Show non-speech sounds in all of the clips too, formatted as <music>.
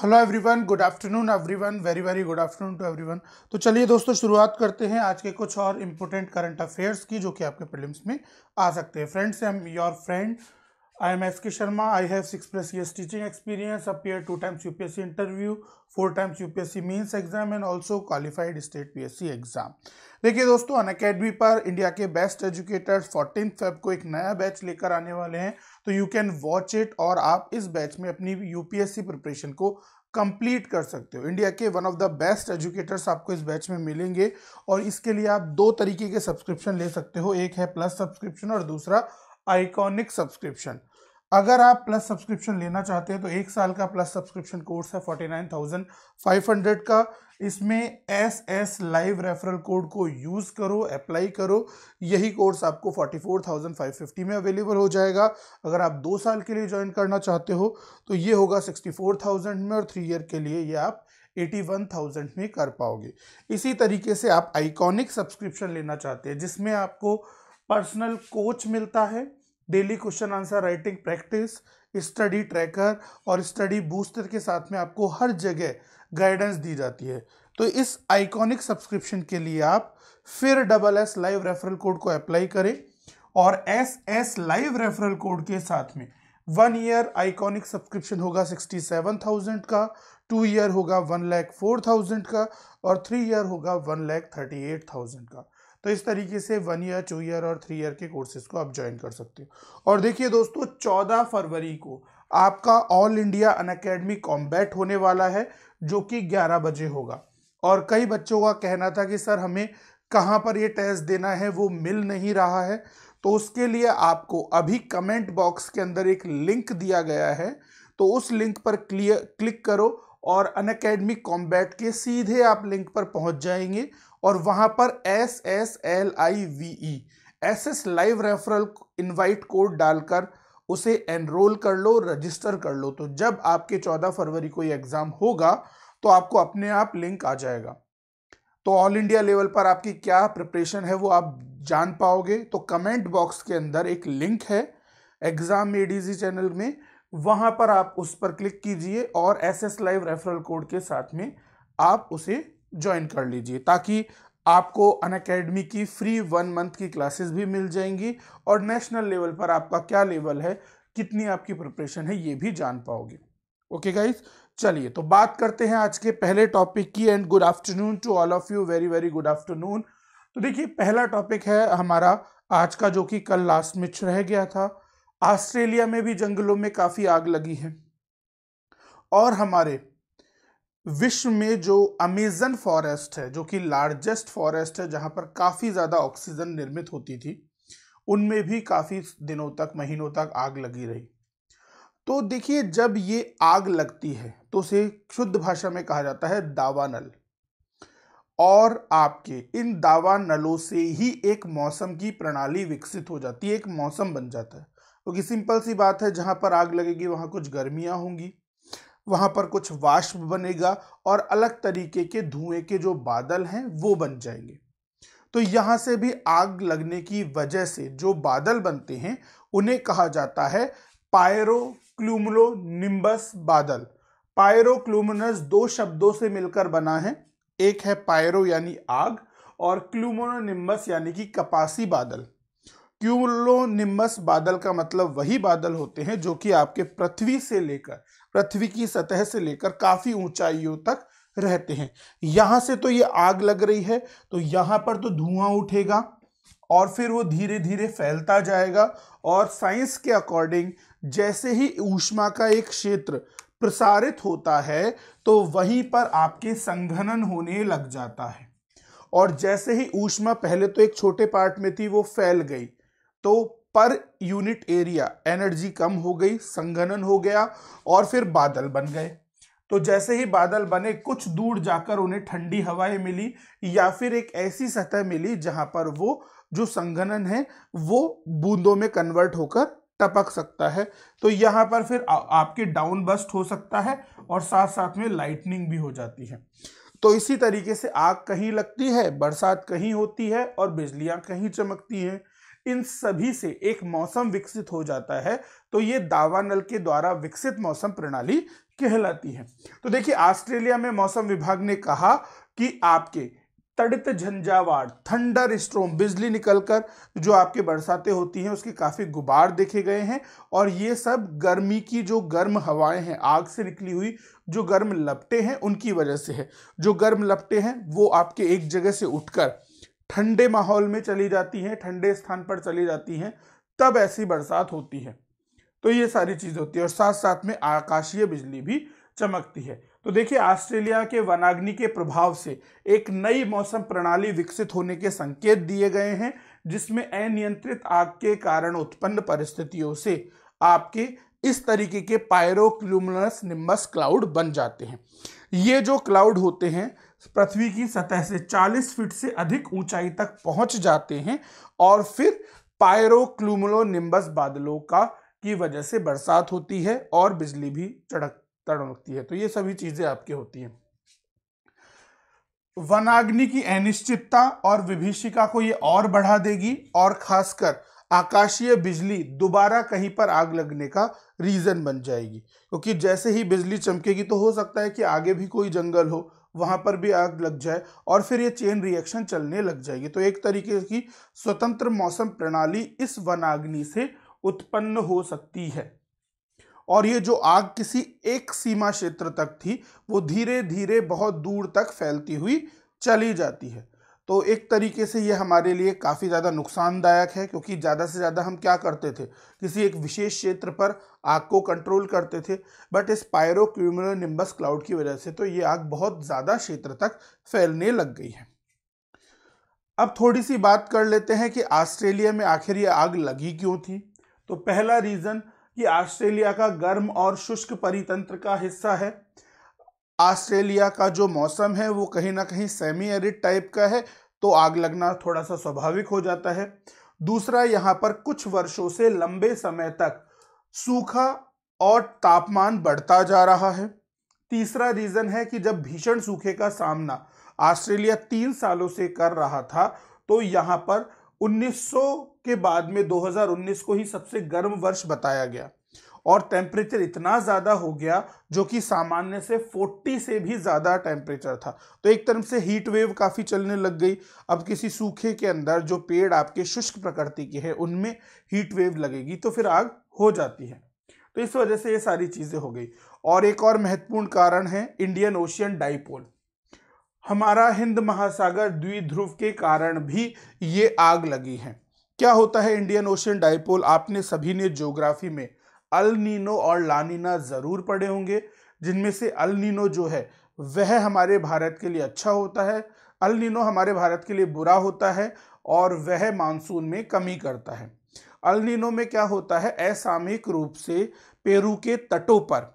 hello everyone good afternoon everyone very very good afternoon to everyone तो चलिए दोस्तों शुरुआत करते हैं आज के कुछ और इम्पोर्टेंट करंट अफेयर्स की जो कि आपके प्रॉब्लम्स में आ सकते हैं friends am your friend I I am S K Sharma have years teaching experience appear two times U P S C interview four times U P S C means exam and also qualified state P S C exam देखिए दोस्तों Unacademy पर India के best educators fourteen Feb को एक नया batch लेकर आने वाले हैं तो यू कैन वॉच इट और आप इस बैच में अपनी U P S C preparation को कंप्लीट कर सकते हो इंडिया के one of the best educators आपको इस बैच में मिलेंगे और इसके लिए आप दो तरीके के सब्सक्रिप्शन ले सकते हो एक है प्लस सब्सक्रिप्शन और दूसरा आइकॉनिक सब्सक्रिप्शन अगर आप प्लस सब्सक्रिप्शन लेना चाहते हैं तो एक साल का प्लस सब्सक्रिप्शन कोर्स है forty nine thousand five hundred का इसमें S S live referral code को यूज़ करो अप्लाई करो यही कोर्स आपको forty four thousand five fifty में अवेलेबल हो जाएगा अगर आप दो साल के लिए ज्वाइन करना चाहते हो तो ये होगा सिक्सटी फोर थाउजेंड में और थ्री ईयर के लिए ये आप एटी वन थाउजेंड में कर पाओगे इसी तरीके से आप आइकॉनिक सब्सक्रिप्शन लेना चाहते हैं जिसमें आपको पर्सनल कोच मिलता है daily question answer writing practice study tracker और स्टडी बूस्टर के साथ में आपको हर जगह गाइडेंस दी जाती है तो इस आइकॉनिक सब्सक्रिप्शन के लिए आप फिर double S live referral code को अप्लाई करें और S S live referral code के साथ में वन ईयर आइकॉनिक सब्सक्रिप्शन होगा सिक्सटी सेवन थाउजेंड का टू ईयर होगा वन लैख फोर थाउजेंड का और थ्री ईयर होगा one lakh thirty eight thousand का तो इस तरीके से वन ईयर टू ईयर और थ्री ईयर के कोर्सेज को आप ज्वाइन कर सकते हो और देखिए दोस्तों चौदह फरवरी को आपका all India Unacademy combat होने वाला है जो कि ग्यारह बजे होगा और कई बच्चों का कहना था कि सर हमें कहाँ पर ये टेस्ट देना है वो मिल नहीं रहा है तो उसके लिए आपको अभी कमेंट बॉक्स के अंदर एक लिंक दिया गया है तो उस लिंक पर क्लियर क्लिक करो और अनकेडमिक कॉम्बैट के सीधे आप लिंक पर पहुंच जाएंगे और वहां पर S S L I V E S S live referral invite code डालकर उसे एनरोल कर लो रजिस्टर कर लो तो जब आपके चौदह फरवरी को ये एग्ज़ाम होगा तो आपको अपने आप लिंक आ जाएगा तो ऑल इंडिया लेवल पर आपकी क्या प्रिपरेशन है वो आप जान पाओगे तो कमेंट बॉक्स के अंदर एक लिंक है एग्ज़ाम एडीजी चैनल में वहां पर आप उस पर क्लिक कीजिए और S S live referral code के साथ में आप उसे ज्वाइन कर लीजिए ताकि आपको अन अकेडमी की फ्री वन मंथ की क्लासेस भी मिल जाएंगी और नेशनल लेवल पर आपका क्या लेवल है कितनी आपकी प्रिपरेशन है ये भी जान पाओगे ओके गाइज चलिए तो बात करते हैं आज के पहले टॉपिक की end good afternoon to all of you very very good afternoon तो देखिए पहला टॉपिक है हमारा आज का जो कि कल लास्ट में रह गया था ऑस्ट्रेलिया में भी जंगलों में काफ़ी आग लगी है और हमारे विश्व में जो अमेजन फॉरेस्ट है जो कि लार्जेस्ट फॉरेस्ट है जहाँ पर काफ़ी ज़्यादा ऑक्सीजन निर्मित होती थी उनमें भी काफ़ी दिनों तक महीनों तक आग लगी रही तो देखिए जब ये आग लगती है तो उसे शुद्ध भाषा में कहा जाता है दावानल और आपके इन दावानलों से ही एक मौसम की प्रणाली विकसित हो जाती है एक मौसम बन जाता है क्योंकि सिंपल सी बात है जहाँ पर आग लगेगी वहाँ कुछ गर्मियाँ होंगी वहाँ पर कुछ वाष्प बनेगा और अलग तरीके के धुएं के जो बादल हैं वो बन जाएंगे तो यहाँ से भी आग लगने की वजह से जो बादल बनते हैं उन्हें कहा जाता है पायरोक्लूमलो निम्बस बादल पायरोक्लूमनस दो शब्दों से मिलकर बना है एक है पायरो यानी आग और निम्बस यानी कि कपासी बादल क्यूलोनिम्बस बादल का मतलब वही बादल होते हैं जो कि आपके पृथ्वी से लेकर पृथ्वी की सतह से लेकर काफी ऊंचाइयों तक रहते हैं यहां से तो ये आग लग रही है तो यहां पर तो धुआं उठेगा और फिर वो धीरे धीरे फैलता जाएगा और साइंस के अकॉर्डिंग जैसे ही ऊष्मा का एक क्षेत्र प्रसारित होता है तो वहीं पर आपके संघनन होने लग जाता है और जैसे ही ऊष्मा पहले तो एक छोटे पार्ट में थी वो फैल गई तो पर यूनिट एरिया एनर्जी कम हो गई संघनन हो गया और फिर बादल बन गए तो जैसे ही बादल बने कुछ दूर जाकर उन्हें ठंडी हवाएं मिली या फिर एक ऐसी सतह मिली जहां पर वो जो संघनन है वो बूंदों में कन्वर्ट होकर टपक सकता है तो यहाँ पर फिर आ, आपके डाउन बस्ट हो सकता है और साथ साथ में लाइटनिंग भी हो जाती है तो इसी तरीके से आग कहीं लगती है बरसात कहीं होती है और बिजलियाँ कहीं चमकती हैं इन सभी से एक मौसम विकसित हो जाता है तो ये दावानल के द्वारा विकसित मौसम प्रणाली कहलाती है तो देखिए ऑस्ट्रेलिया में मौसम विभाग ने कहा कि आपके तड़ित झंझावाड़ थंडर स्ट्रोम बिजली निकलकर जो आपके बरसातें होती हैं उसके काफ़ी गुबार देखे गए हैं और ये सब गर्मी की जो गर्म हवाएं हैं आग से निकली हुई जो गर्म लपटे हैं उनकी वजह से है जो गर्म लपटे हैं वो आपके एक जगह से उठकर ठंडे माहौल में चली जाती हैं ठंडे स्थान पर चली जाती हैं तब ऐसी बरसात होती है तो ये सारी चीज़ होती है और साथ साथ में आकाशीय बिजली भी चमकती है तो देखिए ऑस्ट्रेलिया के वनाग्नि के प्रभाव से एक नई मौसम प्रणाली विकसित होने के संकेत दिए गए हैं जिसमें अनियंत्रित आग के कारण उत्पन्न परिस्थितियों से आपके इस तरीके के पायरोक्लूमस निम्बस क्लाउड बन जाते हैं ये जो क्लाउड होते हैं पृथ्वी की सतह से 40 फीट से अधिक ऊंचाई तक पहुंच जाते हैं और फिर निम्बस बादलों का की वजह से बरसात होती है और बिजली भी चढ़क तड़कती है तो ये सभी चीजें आपके होती हैं वनाग्नि की अनिश्चितता और विभीषिका को ये और बढ़ा देगी और खासकर आकाशीय बिजली दोबारा कहीं पर आग लगने का रीज़न बन जाएगी क्योंकि जैसे ही बिजली चमकेगी तो हो सकता है कि आगे भी कोई जंगल हो वहाँ पर भी आग लग जाए और फिर ये चेन रिएक्शन चलने लग जाएगी तो एक तरीके की स्वतंत्र मौसम प्रणाली इस वनाग्नि से उत्पन्न हो सकती है और ये जो आग किसी एक सीमा क्षेत्र तक थी वो धीरे धीरे बहुत दूर तक फैलती हुई चली जाती है तो एक तरीके से ये हमारे लिए काफ़ी ज़्यादा नुकसानदायक है क्योंकि ज़्यादा से ज़्यादा हम क्या करते थे किसी एक विशेष क्षेत्र पर आग को कंट्रोल करते थे बट इस पायरोक्यूमुलो निम्बस क्लाउड की वजह से तो ये आग बहुत ज़्यादा क्षेत्र तक फैलने लग गई है अब थोड़ी सी बात कर लेते हैं कि ऑस्ट्रेलिया में आखिर ये आग लगी क्यों थी तो पहला रीज़न कि ऑस्ट्रेलिया का गर्म और शुष्क परितंत्र का हिस्सा है ऑस्ट्रेलिया का जो मौसम है वो कहीं ना कहीं सेमी एरिड टाइप का है तो आग लगना थोड़ा सा स्वाभाविक हो जाता है दूसरा यहाँ पर कुछ वर्षों से लंबे समय तक सूखा और तापमान बढ़ता जा रहा है तीसरा रीज़न है कि जब भीषण सूखे का सामना ऑस्ट्रेलिया तीन सालों से कर रहा था तो यहाँ पर 1900 के बाद में 2019 को ही सबसे गर्म वर्ष बताया गया और टेम्परेचर इतना ज़्यादा हो गया जो कि सामान्य से 40 से भी ज़्यादा टेम्परेचर था तो एक तरफ से हीट वेव काफ़ी चलने लग गई अब किसी सूखे के अंदर जो पेड़ आपके शुष्क प्रकृति के हैं उनमें हीट वेव लगेगी तो फिर आग हो जाती है तो इस वजह से ये सारी चीज़ें हो गई और एक और महत्वपूर्ण कारण है इंडियन ओशियन डाइपोल हमारा हिंद महासागर द्विध्रुव के कारण भी ये आग लगी है क्या होता है इंडियन ओशियन डाइपोल आपने सभी ने ज्योग्राफी में अल नीनो और लानीना ज़रूर पड़े होंगे जिनमें से अल नीनो जो है वह हमारे भारत के लिए अच्छा होता है अल नीनो हमारे भारत के लिए बुरा होता है और वह मानसून में कमी करता है अल नीनो में क्या होता है असामयिक रूप से पेरू के तटों पर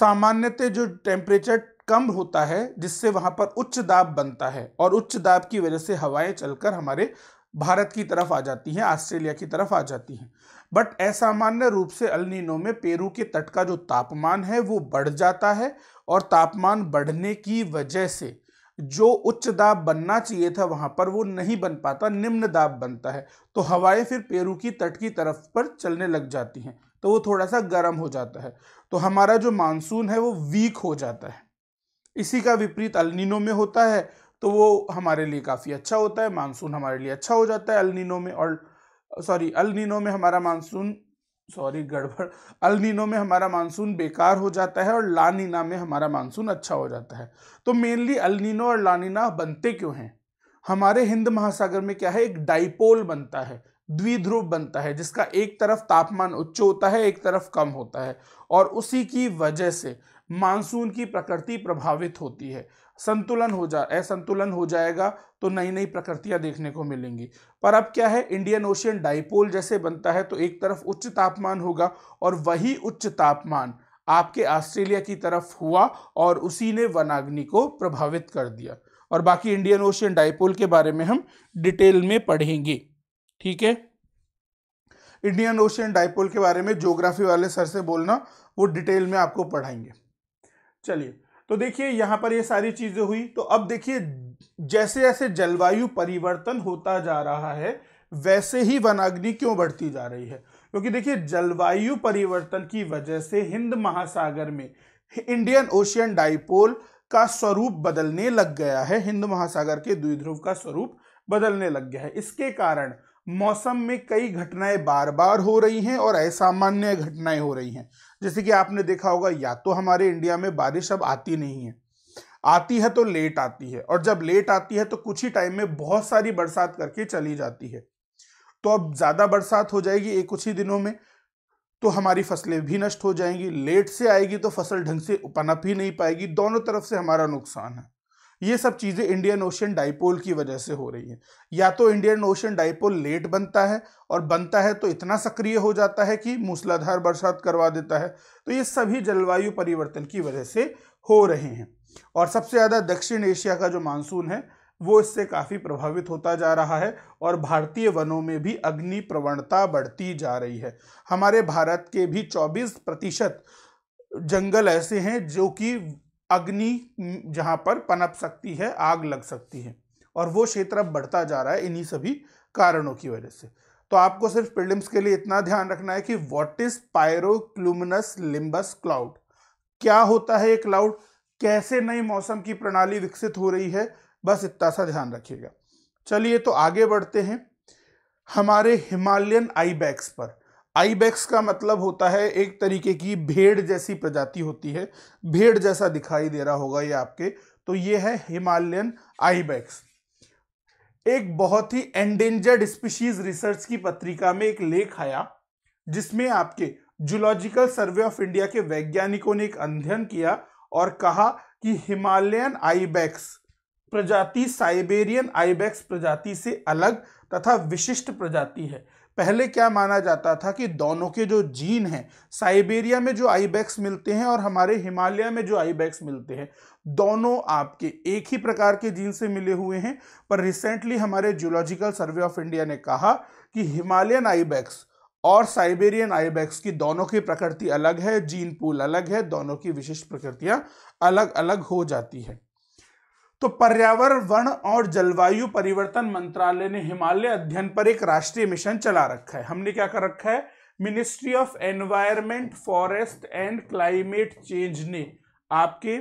सामान्यतः जो टेम्परेचर कम होता है जिससे वहाँ पर उच्च दाब बनता है और उच्च दाब की वजह से हवाएं चलकर हमारे भारत की तरफ आ जाती हैं ऑस्ट्रेलिया की तरफ आ जाती हैं बट असामान्य रूप से अलनिनो में पेरू के तट का जो तापमान है वो बढ़ जाता है और तापमान बढ़ने की वजह से जो उच्च दाब बनना चाहिए था वहां पर वो नहीं बन पाता निम्न दाब बनता है तो हवाएं फिर पेरू की तट की तरफ पर चलने लग जाती हैं तो वो थोड़ा सा गर्म हो जाता है तो हमारा जो मानसून है वो वीक हो जाता है इसी का विपरीत अल्निनो में होता है तो वो हमारे लिए काफ़ी अच्छा होता है मानसून हमारे लिए अच्छा हो जाता है अलनिनो में और सॉरी अलनिनो में हमारा मानसून सॉरी गड़बड़ अलनिनो में हमारा मानसून बेकार हो जाता है और लानीना में हमारा मानसून अच्छा हो जाता है तो मेनली अलनिनो और लानीना बनते क्यों हैं हमारे हिंद महासागर में क्या है एक डाइपोल बनता है द्विध्रुव बनता है जिसका एक तरफ तापमान उच्च होता है एक तरफ कम होता है और उसी की वजह से मानसून की प्रकृति प्रभावित होती है संतुलन हो जा असंतुलन हो जाएगा तो नई नई प्रकृतियां देखने को मिलेंगी पर अब क्या है इंडियन ओशियन डाइपोल जैसे बनता है तो एक तरफ उच्च तापमान होगा और वही उच्च तापमान आपके ऑस्ट्रेलिया की तरफ हुआ और उसी ने वनाग्नि को प्रभावित कर दिया और बाकी इंडियन ओशियन डाइपोल के बारे में हम डिटेल में पढ़ेंगे ठीक है इंडियन ओशियन डाइपोल के बारे में ज्योग्राफी वाले सर से बोलना वो डिटेल में आपको पढ़ाएंगे चलिए तो देखिए यहाँ पर ये सारी चीज़ें हुई तो अब देखिए जैसे जैसे जलवायु परिवर्तन होता जा रहा है वैसे ही वनाग्नि क्यों बढ़ती जा रही है क्योंकि देखिए जलवायु परिवर्तन की वजह से हिंद महासागर में इंडियन ओशियन डाइपोल का स्वरूप बदलने लग गया है हिंद महासागर के द्विध्रुव का स्वरूप बदलने लग गया है इसके कारण मौसम में कई घटनाएं बार बार हो रही हैं और असामान्य घटनाएं हो रही हैं जैसे कि आपने देखा होगा या तो हमारे इंडिया में बारिश अब आती नहीं है आती है तो लेट आती है और जब लेट आती है तो कुछ ही टाइम में बहुत सारी बरसात करके चली जाती है तो अब ज़्यादा बरसात हो जाएगी एक कुछ ही दिनों में तो हमारी फसलें भी नष्ट हो जाएंगी लेट से आएगी तो फसल ढंग से पनप ही नहीं पाएगी दोनों तरफ से हमारा नुकसान है ये सब चीज़ें इंडियन ओशन डाइपोल की वजह से हो रही हैं या तो इंडियन ओशन डाइपोल लेट बनता है और बनता है तो इतना सक्रिय हो जाता है कि मूसलाधार बरसात करवा देता है तो ये सभी जलवायु परिवर्तन की वजह से हो रहे हैं और सबसे ज़्यादा दक्षिण एशिया का जो मानसून है वो इससे काफ़ी प्रभावित होता जा रहा है और भारतीय वनों में भी अग्नि प्रवणता बढ़ती जा रही है हमारे भारत के भी 24 प्रतिशत जंगल ऐसे हैं जो कि अग्नि जहाँ पर पनप सकती है आग लग सकती है और वो क्षेत्र अब बढ़ता जा रहा है इन्हीं सभी कारणों की वजह से तो आपको सिर्फ प्रिलिम्स के लिए इतना ध्यान रखना है कि what is pyrocumulonimbus cloud क्या होता है ये क्लाउड कैसे नई मौसम की प्रणाली विकसित हो रही है बस इतना सा ध्यान रखिएगा चलिए तो आगे बढ़ते हैं हमारे हिमालयन आईबैक्स पर आईबेक्स का मतलब होता है एक तरीके की भेड़ जैसी प्रजाति होती है भेड़ जैसा दिखाई दे रहा होगा ये आपके तो ये है हिमालयन आईबेक्स एक बहुत ही एंडेंजर्ड स्पीशीज रिसर्च की पत्रिका में एक लेख आया जिसमें आपके जूलॉजिकल सर्वे ऑफ इंडिया के वैज्ञानिकों ने एक अध्ययन किया और कहा कि हिमालयन आईबैक्स प्रजाति साइबेरियन आईबैक्स प्रजाति से अलग तथा विशिष्ट प्रजाति है पहले क्या माना जाता था कि दोनों के जो जीन हैं साइबेरिया में जो आईबैक्स मिलते हैं और हमारे हिमालय में जो आईबैक्स मिलते हैं दोनों आपके एक ही प्रकार के जीन से मिले हुए हैं पर रिसेंटली हमारे जूलॉजिकल सर्वे ऑफ इंडिया ने कहा कि हिमालयन आईबैक्स और साइबेरियन आईबैक्स की दोनों की प्रकृति अलग है जीन पूल अलग है दोनों की विशिष्ट प्रकृतियाँ अलग अलग हो जाती है तो पर्यावरण वन और जलवायु परिवर्तन मंत्रालय ने हिमालय अध्ययन पर एक राष्ट्रीय मिशन चला रखा है हमने क्या कर रखा है ministry of environment forest and climate change ने आपके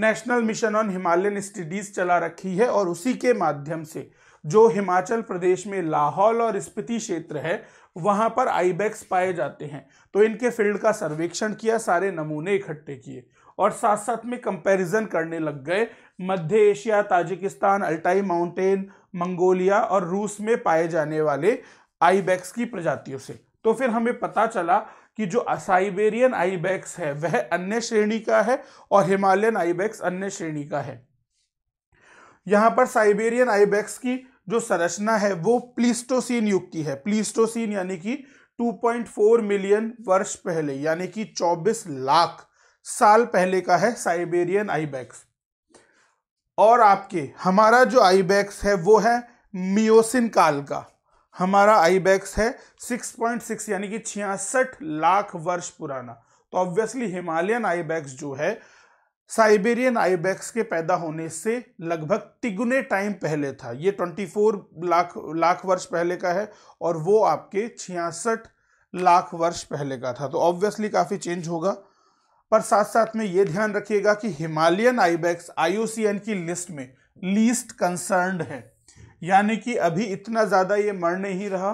national mission on Himalayan studies चला रखी है और उसी के माध्यम से जो हिमाचल प्रदेश में लाहौल और स्पीति क्षेत्र है वहां पर आईबैक्स पाए जाते हैं तो इनके फील्ड का सर्वेक्षण किया सारे नमूने इकट्ठे किए और साथ साथ में कंपैरिजन करने लग गए मध्य Asia Tajikistan Altai mountain Mongolia और रूस में पाए जाने वाले आईबैक्स की प्रजातियों से तो फिर हमें पता चला कि जो साइबेरियन आईबैक्स है वह अन्य श्रेणी का है और हिमालयन आईबैक्स अन्य श्रेणी का है यहाँ पर साइबेरियन आईबैक्स की जो संरचना है वो प्लीस्टोसिन युग की है प्लीस्टोसिन यानी कि 2.4 मिलियन वर्ष पहले यानी कि 24 लाख साल पहले का है साइबेरियन आईबैक्स और आपके हमारा जो आई बैग्स है वो है मियोसिन काल का हमारा आई बैग्स है 6.6 यानी कि छियासठ लाख वर्ष पुराना तो ऑब्वियसली हिमालयन आई बैग्स जो है साइबेरियन आई बैग्स के पैदा होने से लगभग तिगुने टाइम पहले था ये 24 लाख लाख वर्ष पहले का है और वो आपके छियासठ लाख वर्ष पहले का था तो ऑब्वियसली काफ़ी चेंज होगा पर साथ साथ में ये ध्यान रखिएगा कि हिमालयन आईबैक्स आईओसीएन की लिस्ट में लीस्ट कंसर्न है यानी कि अभी इतना ज़्यादा ये मर नहीं रहा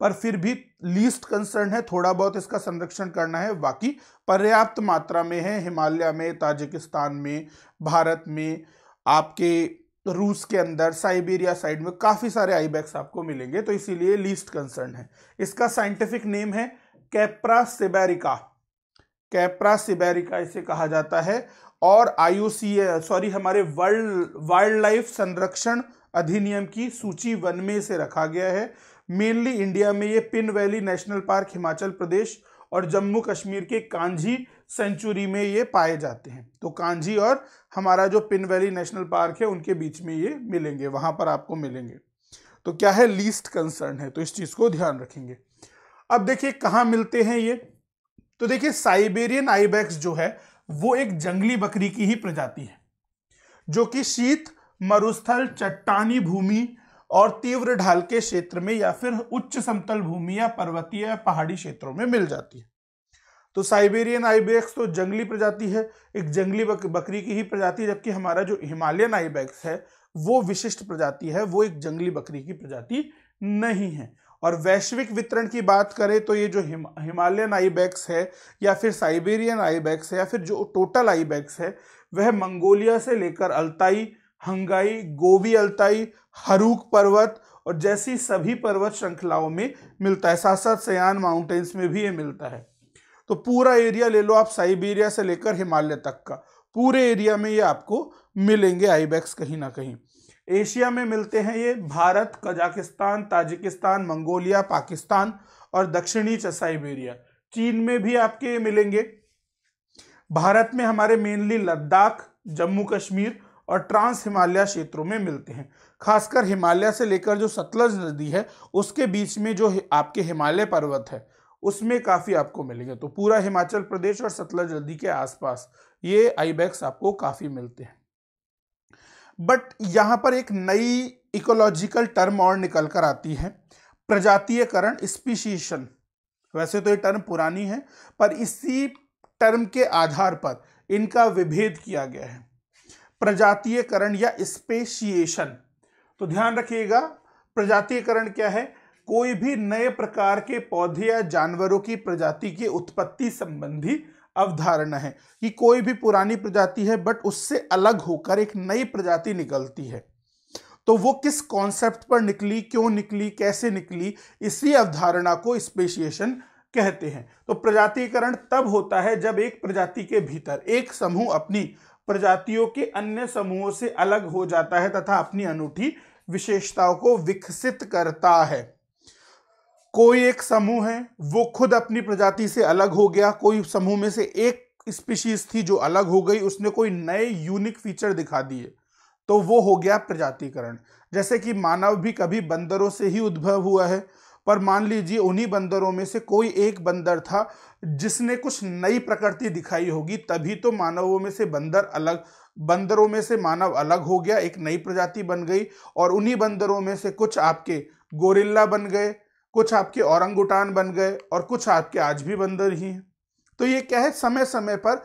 पर फिर भी लीस्ट कंसर्न है थोड़ा बहुत इसका संरक्षण करना है बाकी पर्याप्त मात्रा में है हिमालय में ताजिकिस्तान में भारत में आपके रूस के अंदर साइबेरिया साइड में काफ़ी सारे आईबैक्स आपको मिलेंगे तो इसीलिए लीस्ट कंसर्न है इसका साइंटिफिक नेम है कैप्रा सेबेरिका कैप्रा सिबेरिका इसे कहा जाता है और आई सॉरी हमारे वर्ल्ड वाइल्ड लाइफ संरक्षण अधिनियम की सूची वन में इसे रखा गया है मेनली इंडिया में ये Pin valley national park Himachal Pradesh और जम्मू कश्मीर के कांझी सेंचुरी में ये पाए जाते हैं तो कांझी और हमारा जो पिन वैली नेशनल पार्क है उनके बीच में ये मिलेंगे वहाँ पर आपको मिलेंगे तो क्या है लीस्ट कंसर्न है तो इस चीज़ को ध्यान रखेंगे अब देखिए कहाँ मिलते हैं ये तो देखिए साइबेरियन आईबैक्स जो है वो एक जंगली बकरी की ही प्रजाति है जो कि शीत मरुस्थल चट्टानी भूमि और तीव्र ढाल के क्षेत्र में या फिर उच्च समतल भूमि या पर्वतीय या पहाड़ी क्षेत्रों में मिल जाती है तो साइबेरियन आईबैक्स तो जंगली प्रजाति है एक जंगली बक, बकरी की ही प्रजाति जबकि हमारा जो हिमालयन आईबैक्स है वो विशिष्ट प्रजाति है वो एक जंगली बकरी की प्रजाति नहीं है और वैश्विक वितरण की बात करें तो ये जो हिम हिमालयन आईबैक्स है या फिर साइबेरियन आईबैक्स है या फिर जो टोटल आईबैक्स है वह मंगोलिया से लेकर अल्ताई हंगाई गोवी अल्ताई हरूक पर्वत और जैसी सभी पर्वत श्रृंखलाओं में मिलता है साथ साथ सयान माउंटेन्स में भी ये मिलता है तो पूरा एरिया ले लो आप साइबेरिया से लेकर हिमालय तक का पूरे एरिया में ये आपको मिलेंगे आईबैक्स कहीं ना कहीं एशिया में मिलते हैं ये Bharat Kazakhstan Tajikistan Mongolia Pakistan और दक्षिणी साइबेरिया चीन में भी आपके मिलेंगे भारत में हमारे मेनली लद्दाख जम्मू कश्मीर और ट्रांस हिमालय क्षेत्रों में मिलते हैं खासकर हिमालय से लेकर जो सतलज नदी है उसके बीच में जो आपके हिमालय पर्वत है उसमें काफ़ी आपको मिलेंगे तो पूरा हिमाचल प्रदेश और सतलज नदी के आसपास ये आईबैक्स आपको काफ़ी मिलते हैं बट यहाँ पर एक नई इकोलॉजिकल टर्म और निकल कर आती है प्रजातीयकरण स्पीशीशन वैसे तो ये टर्म पुरानी है पर इसी टर्म के आधार पर इनका विभेद किया गया है प्रजातीयकरण या स्पेशिएशन तो ध्यान रखिएगा प्रजातीयकरण क्या है कोई भी नए प्रकार के पौधे या जानवरों की प्रजाति की उत्पत्ति संबंधी अवधारणा है कि कोई भी पुरानी प्रजाति है बट उससे अलग होकर एक नई प्रजाति निकलती है तो वो किस कॉन्सेप्ट पर निकली क्यों निकली कैसे निकली इसी अवधारणा को स्पेशिएशन कहते हैं तो प्रजातिकरण तब होता है जब एक प्रजाति के भीतर एक समूह अपनी प्रजातियों के अन्य समूहों से अलग हो जाता है तथा अपनी अनूठी विशेषताओं को विकसित करता है कोई एक समूह है वो खुद अपनी प्रजाति से अलग हो गया कोई समूह में से एक स्पीशीज थी जो अलग हो गई उसने कोई नए यूनिक फीचर दिखा दिए तो वो हो गया प्रजातिकरण जैसे कि मानव भी कभी बंदरों से ही उद्भव हुआ है पर मान लीजिए उन्हीं बंदरों में से कोई एक बंदर था जिसने कुछ नई प्रकृति दिखाई होगी तभी तो मानवों में से बंदर अलग बंदरों में से मानव अलग हो गया एक नई प्रजाति बन गई और उन्हीं बंदरों में से कुछ आपके गोरिल्ला बन गए कुछ आपके औरंगुटान बन गए और कुछ आपके आज भी बंदर ही हैं तो ये क्या है समय समय पर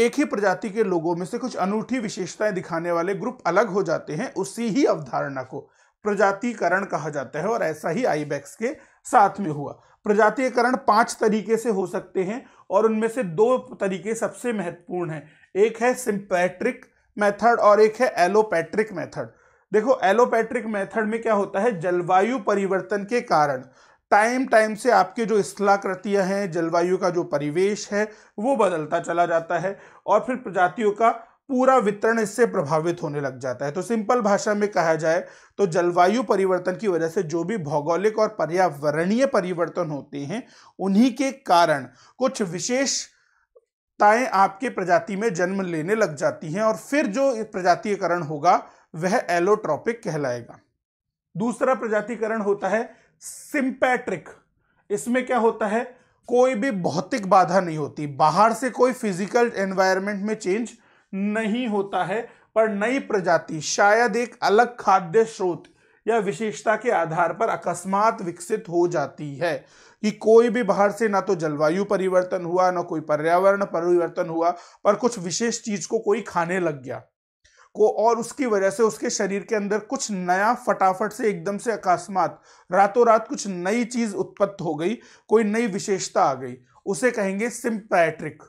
एक ही प्रजाति के लोगों में से कुछ अनूठी विशेषताएं दिखाने वाले ग्रुप अलग हो जाते हैं उसी ही अवधारणा को प्रजातिकरण कहा जाता है और ऐसा ही आईबैक्स के साथ में हुआ प्रजातीकरण पांच तरीके से हो सकते हैं और उनमें से दो तरीके सबसे महत्वपूर्ण हैं एक है सिंपैट्रिक मेथड और एक है एलोपैट्रिक मेथड देखो एलोपैट्रिक मेथड में क्या होता है जलवायु परिवर्तन के कारण टाइम टाइम से आपके जो स्थलाकृतियाँ हैं जलवायु का जो परिवेश है वो बदलता चला जाता है और फिर प्रजातियों का पूरा वितरण इससे प्रभावित होने लग जाता है तो सिंपल भाषा में कहा जाए तो जलवायु परिवर्तन की वजह से जो भी भौगोलिक और पर्यावरणीय परिवर्तन होते हैं उन्हीं के कारण कुछ विशेष ताएं आपके प्रजाति में जन्म लेने लग जाती हैं और फिर जो प्रजातीयकरण होगा वह एलोट्रॉपिक कहलाएगा दूसरा प्रजातिकरण होता है सिंपैट्रिक इसमें क्या होता है कोई भी भौतिक बाधा नहीं होती बाहर से कोई फिजिकल एनवायरनमेंट में चेंज नहीं होता है पर नई प्रजाति शायद एक अलग खाद्य स्रोत या विशेषता के आधार पर अकस्मात विकसित हो जाती है कि कोई भी बाहर से ना तो जलवायु परिवर्तन हुआ ना कोई पर्यावरण परिवर्तन हुआ पर कुछ विशेष चीज को कोई खाने लग गया को और उसकी वजह से उसके शरीर के अंदर कुछ नया फटाफट से एकदम से अकस्मात रातों रात कुछ नई चीज उत्पन्न हो गई कोई नई विशेषता आ गई उसे कहेंगे सिम्पैट्रिक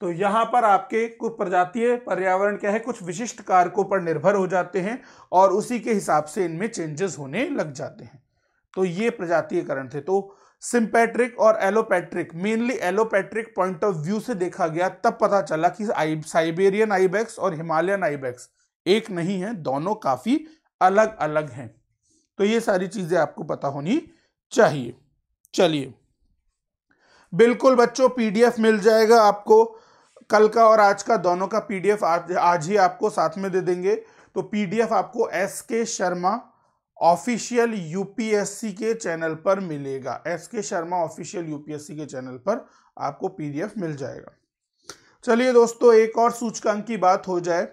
तो यहां पर आपके कुछ प्रजातीय पर्यावरण क्या है कुछ विशिष्ट कारकों पर निर्भर हो जाते हैं और उसी के हिसाब से इनमें चेंजेस होने लग जाते हैं तो ये प्रजातीयकरण थे तो सिंपैट्रिक और allopatric mainly allopatric point of view से देखा गया तब पता चला कि साइबेरियन आईबैक्स और हिमालयन आईबैक्स एक नहीं है दोनों काफी अलग अलग हैं तो ये सारी चीजें आपको पता होनी चाहिए चलिए बिल्कुल बच्चों पीडीएफ मिल जाएगा आपको कल का और आज का दोनों का पीडीएफ आज, आज ही आपको साथ में दे देंगे तो पीडीएफ आपको S K Sharma official UPSC के चैनल पर मिलेगा S K Sharma official UPSC के चैनल पर आपको पीडीएफ मिल जाएगा चलिए दोस्तों एक और सूचकांक की बात हो जाए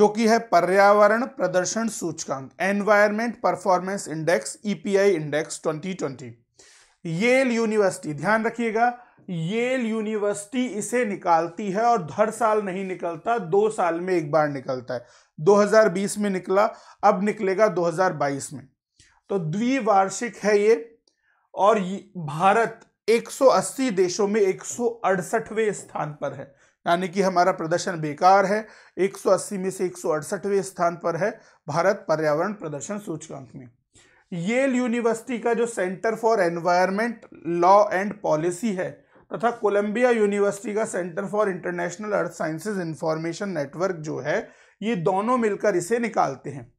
जो कि है पर्यावरण प्रदर्शन सूचकांक environment performance index EPI index 2020 Yale university ध्यान रखिएगा येल यूनिवर्सिटी इसे निकालती है और हर साल नहीं निकलता दो साल में एक बार निकलता है 2020 में निकला अब निकलेगा 2022 में तो द्विवार्षिक है ये और भारत 180 देशों में एक स्थान पर है यानी कि हमारा प्रदर्शन बेकार है 180 में से एक स्थान पर है भारत पर्यावरण प्रदर्शन सूचकांक में येल यूनिवर्सिटी का जो centre for environment law and policy है तथा कोलंबिया यूनिवर्सिटी का centre for international earth sciences information network जो है ये दोनों मिलकर इसे निकालते हैं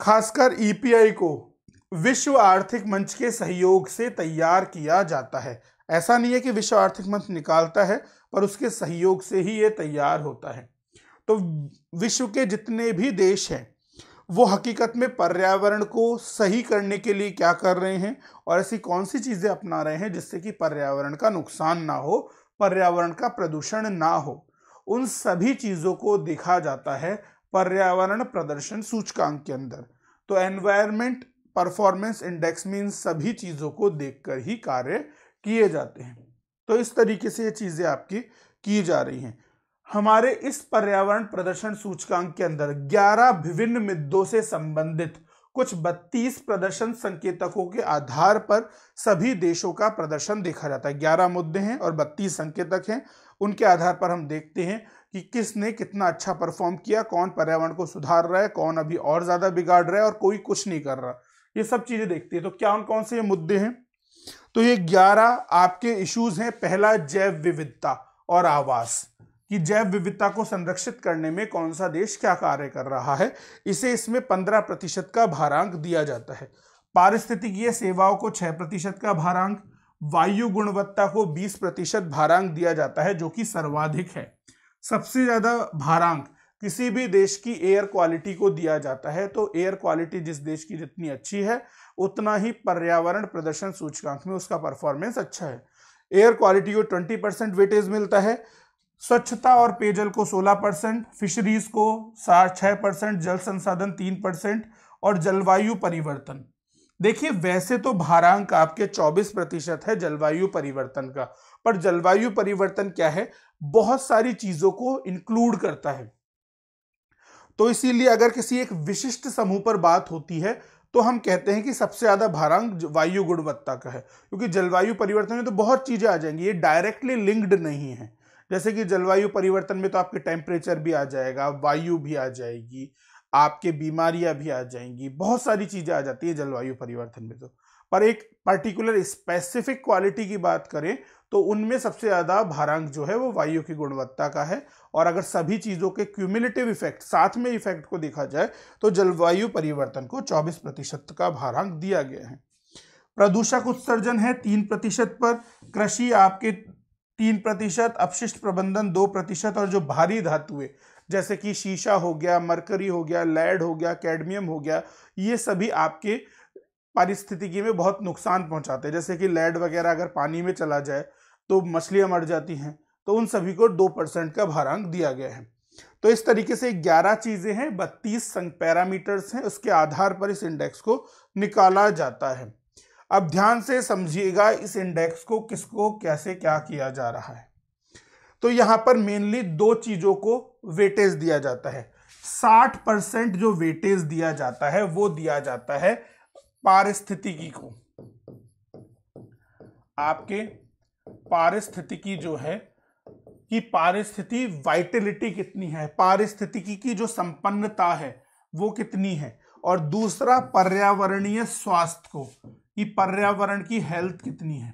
खासकर ईपीआई e को विश्व आर्थिक मंच के सहयोग से तैयार किया जाता है ऐसा नहीं है कि विश्व आर्थिक मंच निकालता है पर उसके सहयोग से ही ये तैयार होता है तो विश्व के जितने भी देश हैं वो हकीकत में पर्यावरण को सही करने के लिए क्या कर रहे हैं और ऐसी कौन सी चीज़ें अपना रहे हैं जिससे कि पर्यावरण का नुकसान ना हो पर्यावरण का प्रदूषण ना हो उन सभी चीज़ों को देखा जाता है पर्यावरण प्रदर्शन सूचकांक के अंदर तो एनवायरमेंट परफॉर्मेंस इंडेक्स में इन सभी चीज़ों को देख ही कार्य किए जाते हैं तो इस तरीके से ये चीज़ें आपकी की जा रही हैं हमारे इस पर्यावरण प्रदर्शन सूचकांक के अंदर 11 विभिन्न मुद्दों से संबंधित कुछ 32 प्रदर्शन संकेतकों के आधार पर सभी देशों का प्रदर्शन देखा जाता है 11 मुद्दे हैं और 32 संकेतक हैं उनके आधार पर हम देखते हैं कि किसने कितना अच्छा परफॉर्म किया कौन पर्यावरण को सुधार रहा है कौन अभी और ज़्यादा बिगाड़ रहा है और कोई कुछ नहीं कर रहा ये सब चीज़ें देखती है तो क्या कौन कौन से ये मुद्दे हैं तो ये ग्यारह आपके इश्यूज हैं पहला जैव विविधता और आवास कि जैव विविधता को संरक्षित करने में कौन सा देश क्या कार्य कर रहा है इसे इसमें पंद्रह प्रतिशत का भारांक दिया जाता है पारिस्थितिकीय सेवाओं को छह प्रतिशत का भारांक वायु गुणवत्ता को बीस प्रतिशत भारांक दिया जाता है जो कि सर्वाधिक है सबसे ज्यादा भारांक किसी भी देश की एयर क्वालिटी को दिया जाता है तो एयर क्वालिटी जिस देश की जितनी अच्छी है उतना ही पर्यावरण प्रदर्शन सूचकांक में उसका परफॉर्मेंस अच्छा है एयर क्वालिटी को ट्वेंटी परसेंट वेटेज मिलता है स्वच्छता और पेयजल को 16 परसेंट फिशरीज को छः परसेंट जल संसाधन तीन परसेंट और जलवायु परिवर्तन देखिए वैसे तो भारांक आपके 24 प्रतिशत है जलवायु परिवर्तन का पर जलवायु परिवर्तन क्या है बहुत सारी चीजों को इंक्लूड करता है तो इसीलिए अगर किसी एक विशिष्ट समूह पर बात होती है तो हम कहते हैं कि सबसे ज़्यादा भारांक वायु गुणवत्ता का है क्योंकि जलवायु परिवर्तन में तो बहुत चीज़ें आ जाएंगी ये डायरेक्टली लिंक्ड नहीं है जैसे कि जलवायु परिवर्तन में तो आपके टेम्परेचर भी आ जाएगा वायु भी आ जाएगी आपके बीमारियां भी आ जाएंगी बहुत सारी चीज़ें आ जाती है जलवायु परिवर्तन में तो पर एक पर्टिकुलर स्पेसिफिक क्वालिटी की बात करें तो उनमें सबसे ज़्यादा भारांक जो है वो वायु की गुणवत्ता का है और अगर सभी चीज़ों के क्यूमुलेटिव इफेक्ट साथ में इफेक्ट को देखा जाए तो जलवायु परिवर्तन को 24 प्रतिशत का भारांक दिया गया है प्रदूषक उत्सर्जन है तीन प्रतिशत पर कृषि आपके तीन प्रतिशत अपशिष्ट प्रबंधन दो प्रतिशत और जो भारी धातुएं जैसे कि शीशा हो गया मरकरी हो गया लैड हो गया कैडमियम हो गया ये सभी आपके पारिस्थितिकी में बहुत नुकसान पहुंचाते हैं जैसे कि लैड वगैरह अगर पानी में चला जाए तो मछलियाँ मर जाती हैं तो उन सभी को दो परसेंट का भारांक दिया गया है तो इस तरीके से 11 चीज़ें हैं 32 पैरामीटर्स हैं उसके आधार पर इस इंडेक्स को निकाला जाता है अब ध्यान से समझिएगा इस इंडेक्स को किसको कैसे क्या किया जा रहा है तो यहां पर मेनली दो चीज़ों को वेटेज दिया जाता है 60 परसेंट जो वेटेज दिया जाता है वो दिया जाता है पारिस्थितिकी को आपके पारिस्थितिकी जो है कि पारिस्थिति वाइटिलिटी कितनी है पारिस्थितिकी की जो संपन्नता है वो कितनी है और दूसरा पर्यावरणीय स्वास्थ्य को कि पर्यावरण की हेल्थ कितनी है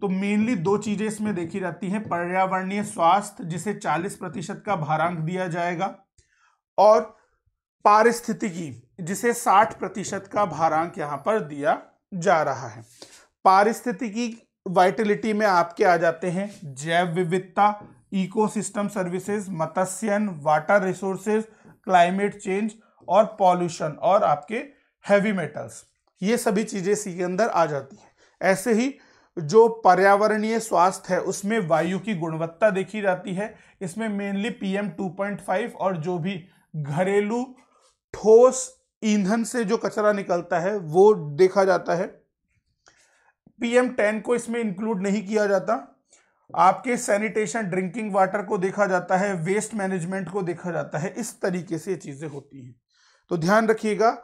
तो मेनली दो चीजें इसमें देखी जाती हैं पर्यावरणीय स्वास्थ्य जिसे 40 प्रतिशत का भारांक दिया जाएगा और पारिस्थितिकी जिसे 60 प्रतिशत का भारांक यहां पर दिया जा रहा है पारिस्थितिकी वाइटिलिटी में आपके आ जाते हैं जैव विविधता इकोसिस्टम सर्विसेज मत्स्यन वाटर रिसोर्सेज क्लाइमेट चेंज और पॉल्यूशन और आपके हैवी मेटल्स ये सभी चीज़ें इसी के अंदर आ जाती हैं ऐसे ही जो पर्यावरणीय स्वास्थ्य है उसमें वायु की गुणवत्ता देखी जाती है इसमें मेनली पीएम 2.5 और जो भी घरेलू ठोस ईंधन से जो कचरा निकलता है वो देखा जाता है पीएम 10 को इसमें इंक्लूड नहीं किया जाता आपके सैनिटेशन ड्रिंकिंग वाटर को देखा जाता है वेस्ट मैनेजमेंट को देखा जाता है इस तरीके से चीज़ें होती हैं तो ध्यान रखिएगा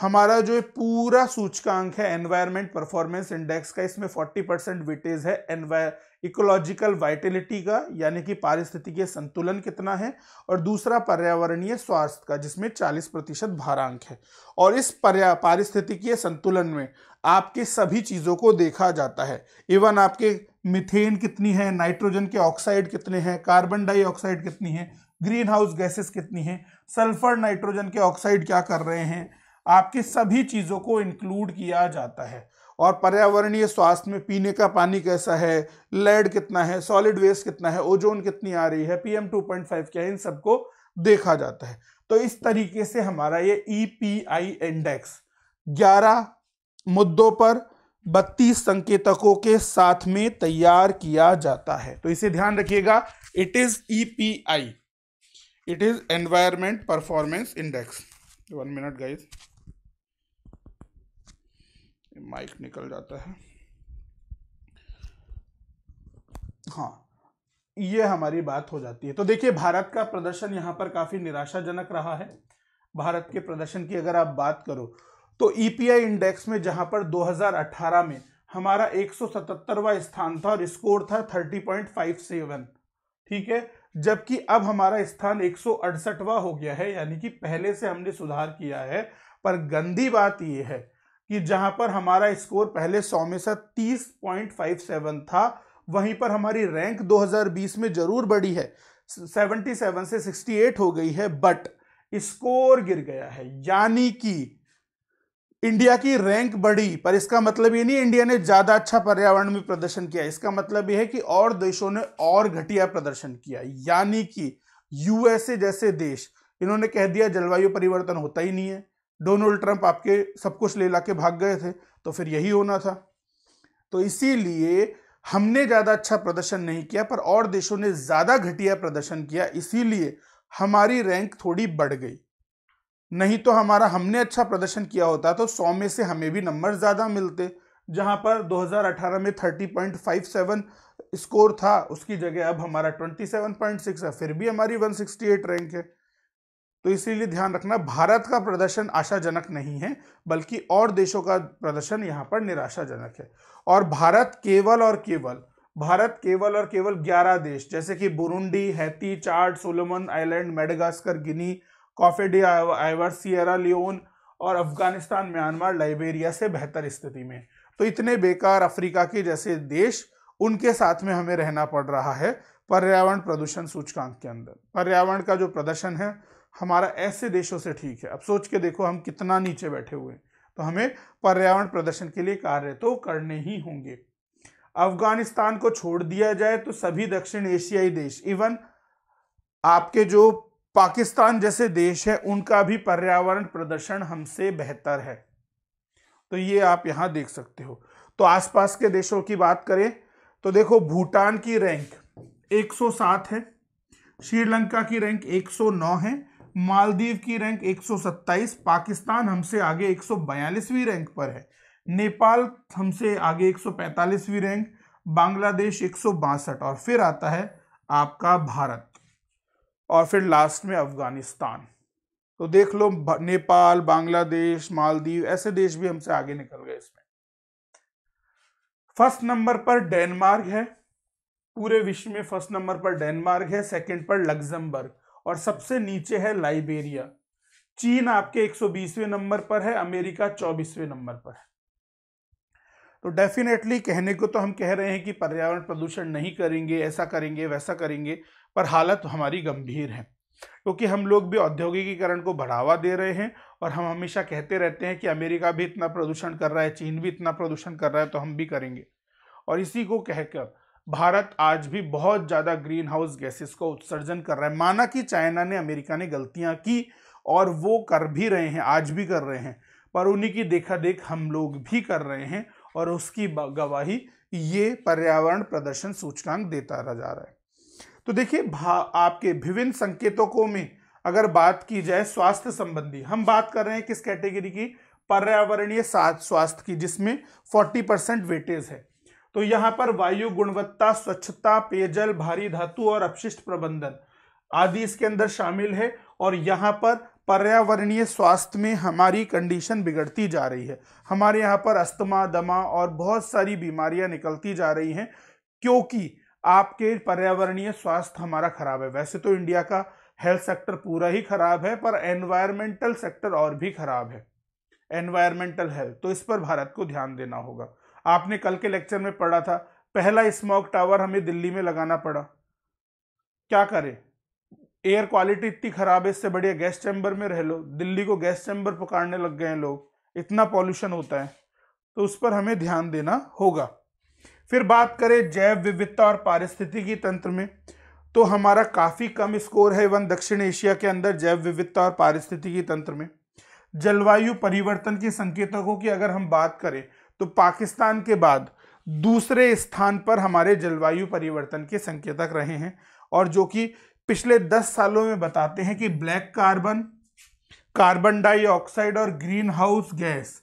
हमारा जो पूरा सूचकांक है एनवायरमेंट परफॉर्मेंस इंडेक्स का इसमें 40 परसेंट वेटेज है इकोलॉजिकल वाइटिलिटी का यानी कि पारिस्थितिकीय संतुलन कितना है और दूसरा पर्यावरणीय स्वास्थ्य का जिसमें 40 प्रतिशत भारांक है और इस पर्या पारिस्थितिकीय संतुलन में आपके सभी चीज़ों को देखा जाता है इवन आपके मिथेन कितनी है नाइट्रोजन के ऑक्साइड कितने हैं कार्बन डाइऑक्साइड कितनी है ग्रीन हाउस गैसेस कितनी हैं सल्फर नाइट्रोजन के ऑक्साइड क्या कर रहे हैं आपके सभी चीज़ों को इंक्लूड किया जाता है और पर्यावरणीय स्वास्थ्य में पीने का पानी कैसा है लेड कितना है सॉलिड वेस्ट कितना है ओजोन कितनी आ रही है पीएम 2.5 क्या है इन सबको देखा जाता है तो इस तरीके से हमारा ये ईपीआई इंडेक्स 11 मुद्दों पर 32 संकेतकों के साथ में तैयार किया जाता है तो इसे ध्यान रखिएगा it is E it is environment performance index one minute guys mic निकल जाता है हाँ ये हमारी बात हो जाती है तो देखिए भारत का प्रदर्शन यहां पर काफ़ी निराशाजनक रहा है भारत के प्रदर्शन की अगर आप बात करो तो ईपीआई e इंडेक्स में जहां पर 2018 में हमारा 177वां स्थान था और स्कोर था 30.57 ठीक है जबकि अब हमारा स्थान एक हो गया है यानी कि पहले से हमने सुधार किया है पर गंदी बात यह है कि जहां पर हमारा स्कोर पहले सौ में सा तीस पॉइंट फाइव सेवन था वहीं पर हमारी रैंक 2020 में जरूर बढ़ी है 77 से 68 हो गई है बट स्कोर गिर गया है यानी कि इंडिया की रैंक बढ़ी पर इसका मतलब ये नहीं इंडिया ने ज़्यादा अच्छा पर्यावरण में प्रदर्शन किया इसका मतलब यह है कि और देशों ने और घटिया प्रदर्शन किया यानी कि यूएसए जैसे देश इन्होंने कह दिया जलवायु परिवर्तन होता ही नहीं है डोनाल्ड ट्रंप आपके सब कुछ ले ला के भाग गए थे तो फिर यही होना था तो इसीलिए हमने ज़्यादा अच्छा प्रदर्शन नहीं किया पर और देशों ने ज़्यादा घटिया प्रदर्शन किया इसीलिए हमारी रैंक थोड़ी बढ़ गई नहीं तो हमारा हमने अच्छा प्रदर्शन किया होता तो 100 में से हमें भी नंबर ज़्यादा मिलते जहां पर 2018 में 30.57 स्कोर था उसकी जगह अब हमारा 27.6 है फिर भी हमारी 168 रैंक है तो इसीलिए ध्यान रखना भारत का प्रदर्शन आशाजनक नहीं है बल्कि और देशों का प्रदर्शन यहाँ पर निराशाजनक है और भारत केवल और केवल भारत केवल और केवल 11 देश जैसे कि Burundi Haiti Chad Solomon island Madagascar Guinea Cote d'Ivoire Sierra Leone और अफगानिस्तान म्यांमार लाइबेरिया से बेहतर स्थिति में तो इतने बेकार अफ्रीका के जैसे देश उनके साथ में हमें रहना पड़ रहा है पर्यावरण प्रदूषण सूचकांक के अंदर पर्यावरण का जो प्रदर्शन है हमारा ऐसे देशों से ठीक है अब सोच के देखो हम कितना नीचे बैठे हुए हैं तो हमें पर्यावरण प्रदर्शन के लिए कार्य तो करने ही होंगे अफगानिस्तान को छोड़ दिया जाए तो सभी दक्षिण एशियाई देश इवन आपके जो पाकिस्तान जैसे देश है उनका भी पर्यावरण प्रदर्शन हमसे बेहतर है तो ये आप यहाँ देख सकते हो तो आसपास के देशों की बात करें तो देखो भूटान की रैंक 107 है श्रीलंका की रैंक 109 है मालदीव की रैंक 127 पाकिस्तान हमसे आगे 142वीं रैंक पर है नेपाल हमसे आगे 145वीं रैंक बांग्लादेश एक और फिर आता है आपका भारत और फिर लास्ट में अफगानिस्तान तो देख लो नेपाल बांग्लादेश मालदीव ऐसे देश भी हमसे आगे निकल गए इसमें फर्स्ट नंबर पर डेनमार्क है पूरे विश्व में फर्स्ट नंबर पर डेनमार्क है सेकंड पर लग्जमबर्ग और सबसे नीचे है लाइबेरिया चीन आपके 120वें नंबर पर है अमेरिका 24वें नंबर पर है तो डेफिनेटली कहने को तो हम कह रहे हैं कि पर्यावरण प्रदूषण नहीं करेंगे ऐसा करेंगे वैसा करेंगे पर हालत हमारी गंभीर है क्योंकि हम लोग भी औद्योगिकीकरण को बढ़ावा दे रहे हैं और हम हमेशा कहते रहते हैं कि अमेरिका भी इतना प्रदूषण कर रहा है चीन भी इतना प्रदूषण कर रहा है तो हम भी करेंगे और इसी को कहकर भारत आज भी बहुत ज़्यादा ग्रीन हाउस गैसेस का उत्सर्जन कर रहा है माना कि चाइना ने अमेरिका ने गलतियाँ की और वो कर भी रहे हैं आज भी कर रहे हैं पर उन्हीं की देखा देख हम लोग भी कर रहे हैं और उसकी गवाही ये पर्यावरण प्रदर्शन सूचकांक देता जा रहा है तो देखिए आपके विभिन्न संकेतकों में अगर बात की जाए स्वास्थ्य संबंधी हम बात कर रहे हैं किस कैटेगरी की पर्यावरणीय स्वास्थ्य की जिसमें 40 परसेंट वेटेज है तो यहाँ पर वायु गुणवत्ता स्वच्छता पेयजल भारी धातु और अपशिष्ट प्रबंधन आदि इसके अंदर शामिल है और यहाँ पर पर्यावरणीय स्वास्थ्य में हमारी कंडीशन बिगड़ती जा रही है हमारे यहाँ पर अस्थमा दमा और बहुत सारी बीमारियाँ निकलती जा रही हैं क्योंकि आपके पर्यावरणीय स्वास्थ्य हमारा खराब है वैसे तो इंडिया का हेल्थ सेक्टर पूरा ही खराब है पर एनवायरमेंटल सेक्टर और भी खराब है एनवायरमेंटल हेल्थ तो इस पर भारत को ध्यान देना होगा आपने कल के लेक्चर में पढ़ा था पहला स्मोक टावर हमें दिल्ली में लगाना पड़ा क्या करें एयर क्वालिटी इतनी खराब है इससे बढ़िया गैस चैम्बर में रह लो दिल्ली को गैस चैम्बर पुकारने लग गए हैं लोग इतना पॉल्यूशन होता है तो उस पर हमें ध्यान देना होगा फिर बात करें जैव विविधता और पारिस्थितिकी तंत्र में तो हमारा काफ़ी कम स्कोर है वन दक्षिण एशिया के अंदर जैव विविधता और पारिस्थितिकी तंत्र में जलवायु परिवर्तन के संकेतकों की अगर हम बात करें तो पाकिस्तान के बाद दूसरे स्थान पर हमारे जलवायु परिवर्तन के संकेतक रहे हैं और जो कि पिछले दस सालों में बताते हैं कि ब्लैक कार्बन कार्बन डाइऑक्साइड और ग्रीन हाउस गैस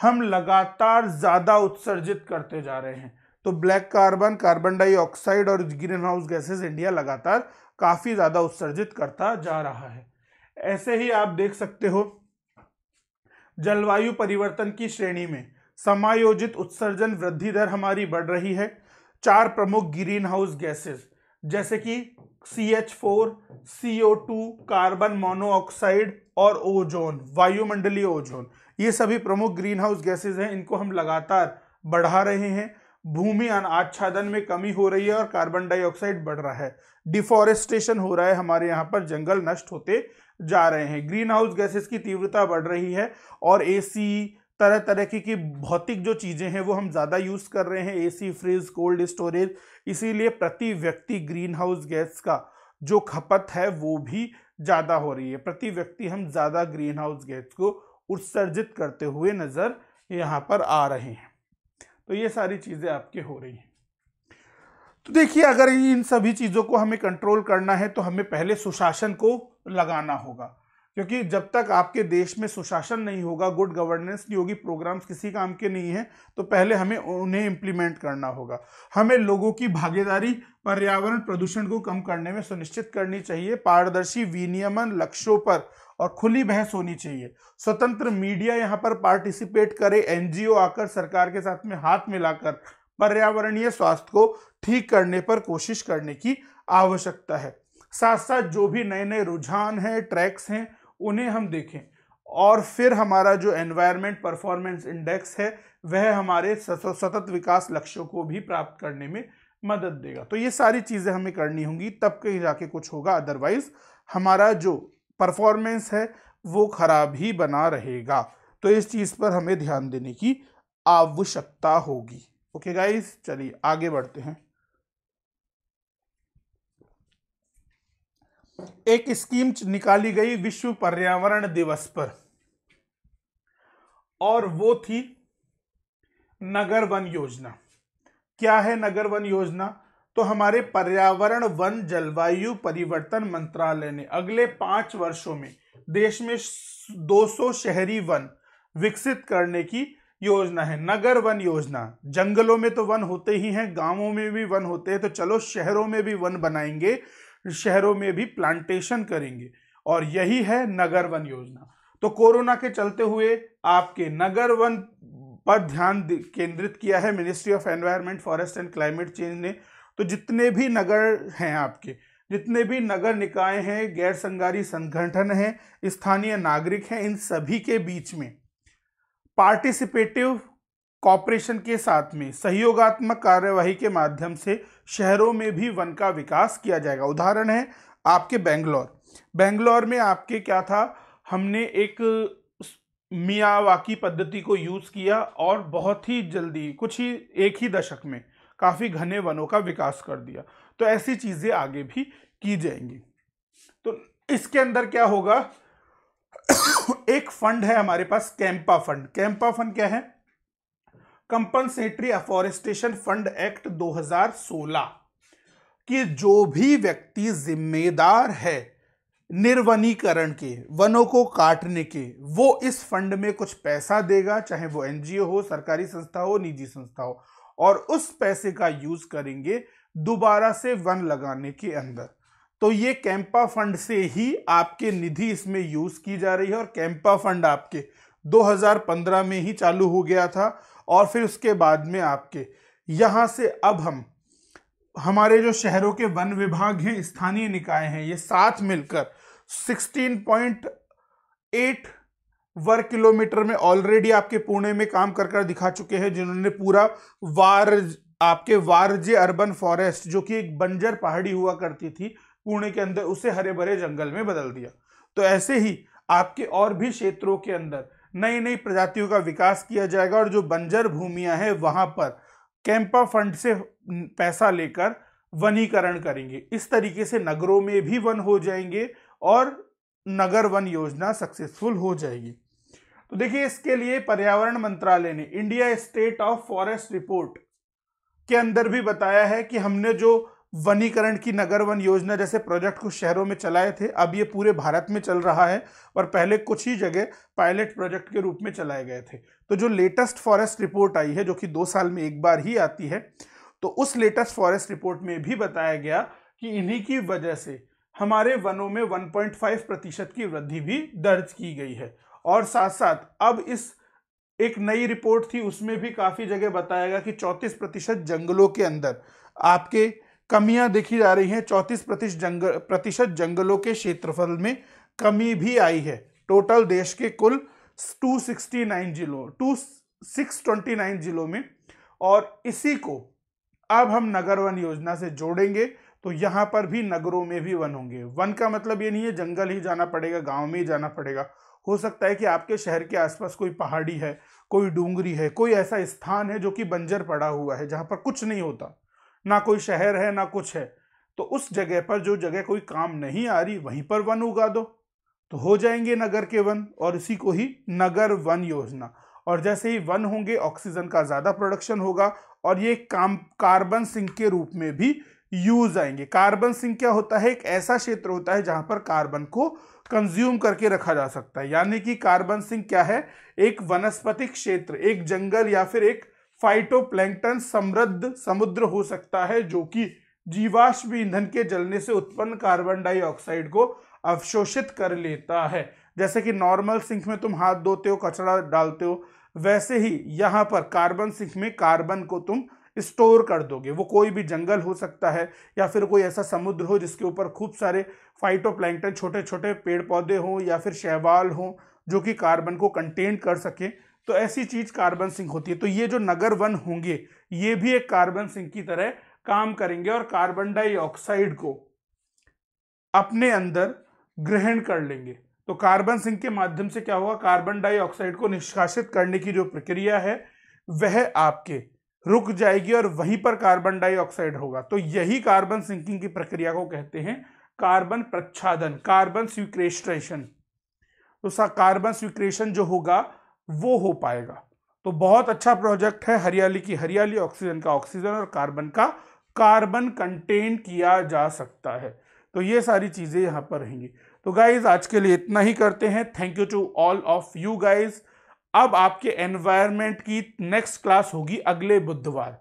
हम लगातार ज़्यादा उत्सर्जित करते जा रहे हैं तो ब्लैक कार्बन कार्बन डाइऑक्साइड और ग्रीन हाउस गैसेज इंडिया लगातार काफ़ी ज़्यादा उत्सर्जित करता जा रहा है ऐसे ही आप देख सकते हो जलवायु परिवर्तन की श्रेणी में समायोजित उत्सर्जन वृद्धि दर हमारी बढ़ रही है चार प्रमुख ग्रीन हाउस गैसेज जैसे कि C H four C O two carbon monoxide और ओजोन वायुमंडलीय ओजोन ये सभी प्रमुख ग्रीन हाउस गैसेज हैं इनको हम लगातार बढ़ा रहे हैं भूमि आच्छादन में कमी हो रही है और कार्बन डाइऑक्साइड बढ़ रहा है डिफॉरेस्टेशन हो रहा है हमारे यहाँ पर जंगल नष्ट होते जा रहे हैं ग्रीन हाउस गैसेस की तीव्रता बढ़ रही है और एसी तरह तरह की, की भौतिक जो चीज़ें हैं वो हम ज़्यादा यूज़ कर रहे हैं एसी फ्रिज कोल्ड स्टोरेज इसीलिए प्रति व्यक्ति ग्रीन हाउस गैस का जो खपत है वो भी ज़्यादा हो रही है प्रति व्यक्ति हम ज़्यादा ग्रीन हाउस गैस को उत्सर्जित करते हुए नज़र यहाँ पर आ रहे हैं तो ये सारी चीज़ें आपके हो रही हैं तो देखिए अगर इन सभी चीज़ों को हमें कंट्रोल करना है तो हमें पहले सुशासन को लगाना होगा क्योंकि जब तक आपके देश में सुशासन नहीं होगा गुड गवर्नेंस नहीं होगी प्रोग्राम्स किसी काम के नहीं हैं तो पहले हमें उन्हें इम्प्लीमेंट करना होगा हमें लोगों की भागीदारी पर्यावरण प्रदूषण को कम करने में सुनिश्चित करनी चाहिए पारदर्शी विनियमन लक्ष्यों पर और खुली बहस होनी चाहिए स्वतंत्र मीडिया यहाँ पर पार्टिसिपेट करे एन आकर सरकार के साथ में हाथ मिलाकर पर्यावरणीय स्वास्थ्य को ठीक करने पर कोशिश करने की आवश्यकता है साथ साथ जो भी नए नए रुझान हैं ट्रैक्स हैं उन्हें हम देखें और फिर हमारा जो एनवायरनमेंट परफॉर्मेंस इंडेक्स है वह हमारे सतत विकास लक्ष्यों को भी प्राप्त करने में मदद देगा तो ये सारी चीज़ें हमें करनी होंगी तब कहीं जाके कुछ होगा अदरवाइज हमारा जो परफॉर्मेंस है वो खराब ही बना रहेगा तो इस चीज़ पर हमें ध्यान देने की आवश्यकता होगी ओके गाइस चलिए आगे बढ़ते हैं एक स्कीम निकाली गई विश्व पर्यावरण दिवस पर और वो थी नगर वन योजना क्या है नगर वन योजना तो हमारे पर्यावरण वन जलवायु परिवर्तन मंत्रालय ने अगले पांच वर्षों में देश में 200 शहरी वन विकसित करने की योजना है नगर वन योजना जंगलों में तो वन होते ही हैं गांवों में भी वन होते हैं तो चलो शहरों में भी वन बनाएंगे शहरों में भी प्लांटेशन करेंगे और यही है नगर वन योजना तो कोरोना के चलते हुए आपके नगर वन पर ध्यान केंद्रित किया है ministry of environment forest and climate change ने तो जितने भी नगर हैं आपके जितने भी नगर निकाय हैं गैर संगारी संगठन हैं स्थानीय नागरिक हैं इन सभी के बीच में पार्टिसिपेटिव कॉपरेशन के साथ में सहयोगात्मक कार्यवाही के माध्यम से शहरों में भी वन का विकास किया जाएगा उदाहरण है आपके बेंगलोर बेंगलोर में आपके क्या था हमने एक मियावाकी पद्धति को यूज़ किया और बहुत ही जल्दी कुछ ही एक ही दशक में काफ़ी घने वनों का विकास कर दिया तो ऐसी चीज़ें आगे भी की जाएंगी तो इसके अंदर क्या होगा <coughs> एक फंड है हमारे पास कैंपा फंड कैंपा फंड क्या है कंपनसेटरी अफॉरेस्टेशन फंड एक्ट 2016 कि जो भी व्यक्ति जिम्मेदार है निर्वनीकरण के वनों को काटने के वो इस फंड में कुछ पैसा देगा चाहे वो एनजीओ हो सरकारी संस्था हो निजी संस्था हो और उस पैसे का यूज करेंगे दोबारा से वन लगाने के अंदर तो ये कैंपा फंड से ही आपके निधि इसमें यूज की जा रही है और कैंपा फंड आपके 2015 में ही चालू हो गया था और फिर उसके बाद में आपके यहाँ से अब हम हमारे जो शहरों के वन विभाग हैं स्थानीय निकाय हैं ये साथ मिलकर 16.8 वर्ग किलोमीटर में ऑलरेडी आपके पुणे में काम कर कर दिखा चुके हैं जिन्होंने पूरा वार आपके वारजे अर्बन फॉरेस्ट जो कि एक बंजर पहाड़ी हुआ करती थी पुणे के अंदर उसे हरे भरे जंगल में बदल दिया तो ऐसे ही आपके और भी क्षेत्रों के अंदर नई नई प्रजातियों का विकास किया जाएगा और जो बंजर भूमियां हैं वहां पर कैंपा फंड से पैसा लेकर वनीकरण करेंगे इस तरीके से नगरों में भी वन हो जाएंगे और नगर वन योजना सक्सेसफुल हो जाएगी तो देखिए इसके लिए पर्यावरण मंत्रालय ने India state of forest report के अंदर भी बताया है कि हमने जो वनीकरण की नगर वन योजना जैसे प्रोजेक्ट कुछ शहरों में चलाए थे अब ये पूरे भारत में चल रहा है और पहले कुछ ही जगह पायलट प्रोजेक्ट के रूप में चलाए गए थे तो जो लेटेस्ट फॉरेस्ट रिपोर्ट आई है जो कि दो साल में एक बार ही आती है तो उस लेटेस्ट फॉरेस्ट रिपोर्ट में भी बताया गया कि इन्हीं की वजह से हमारे वनों में 1.5 प्रतिशत की वृद्धि भी दर्ज की गई है और साथ साथ अब इस एक नई रिपोर्ट थी उसमें भी काफ़ी जगह बताया गया कि चौंतीस प्रतिशत जंगलों के अंदर आपके कमियां देखी जा रही हैं चौंतीस प्रतिशत जंगल प्रतिशत जंगलों के क्षेत्रफल में कमी भी आई है टोटल देश के कुल 269 जिलों टू जिलों में और इसी को अब हम नगर वन योजना से जोड़ेंगे तो यहाँ पर भी नगरों में भी वन होंगे वन का मतलब ये नहीं है जंगल ही जाना पड़ेगा गांव में ही जाना पड़ेगा हो सकता है कि आपके शहर के आसपास कोई पहाड़ी है कोई डूंगरी है कोई ऐसा स्थान है जो कि बंजर पड़ा हुआ है जहाँ पर कुछ नहीं होता ना कोई शहर है ना कुछ है तो उस जगह पर जो जगह कोई काम नहीं आ रही वहीं पर वन उगा दो तो हो जाएंगे नगर के वन और इसी को ही नगर वन योजना और जैसे ही वन होंगे ऑक्सीजन का ज़्यादा प्रोडक्शन होगा और ये काम कार्बन सिंक के रूप में भी यूज आएंगे कार्बन सिंक क्या होता है एक ऐसा क्षेत्र होता है जहां पर कार्बन को कंज्यूम करके रखा जा सकता है यानी कि कार्बन सिंक क्या है एक वनस्पतिक क्षेत्र एक जंगल या फिर एक फाइटोप्लैंकटन समृद्ध समुद्र हो सकता है जो कि जीवाश्म ईंधन के जलने से उत्पन्न कार्बन डाइऑक्साइड को अवशोषित कर लेता है जैसे कि नॉर्मल सिंक में तुम हाथ धोते हो कचरा डालते हो वैसे ही यहाँ पर कार्बन सिंक में कार्बन को तुम स्टोर कर दोगे वो कोई भी जंगल हो सकता है या फिर कोई ऐसा समुद्र हो जिसके ऊपर खूब सारे फाइटोप्लैंक्टन छोटे छोटे पेड़ पौधे हों या फिर शैवाल हों जो कि कार्बन को कंटेन कर सकें तो ऐसी चीज कार्बन सिंक होती है तो ये जो नगर वन होंगे ये भी एक कार्बन सिंक की तरह काम करेंगे और कार्बन डाइऑक्साइड को अपने अंदर ग्रहण कर लेंगे तो कार्बन सिंक के माध्यम से क्या होगा कार्बन डाइऑक्साइड को निष्कासित करने की जो प्रक्रिया है वह आपके रुक जाएगी और वहीं पर कार्बन डाइऑक्साइड होगा तो यही कार्बन सिंकिंग की प्रक्रिया को कहते हैं कार्बन प्रच्छादन कार्बन स्वीक्रेस्ट्रेशन तो कार्बन स्वीक्रेशन जो होगा वो हो पाएगा तो बहुत अच्छा प्रोजेक्ट है हरियाली की हरियाली ऑक्सीजन का ऑक्सीजन और कार्बन का कार्बन कंटेन किया जा सकता है तो ये सारी चीज़ें यहाँ पर रहेंगी तो गाइज आज के लिए इतना ही करते हैं thank you to all of you guys अब आपके एनवायरमेंट की नेक्स्ट क्लास होगी अगले बुधवार